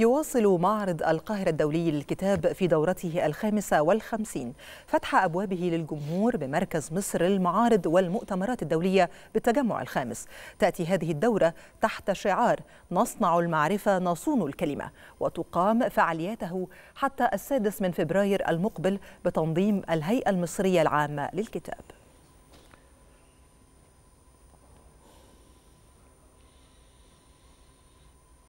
يواصل معرض القاهرة الدولي للكتاب في دورته الخامسة والخمسين فتح أبوابه للجمهور بمركز مصر للمعارض والمؤتمرات الدولية بالتجمع الخامس تأتي هذه الدورة تحت شعار نصنع المعرفة نصون الكلمة وتقام فعالياته حتى السادس من فبراير المقبل بتنظيم الهيئة المصرية العامة للكتاب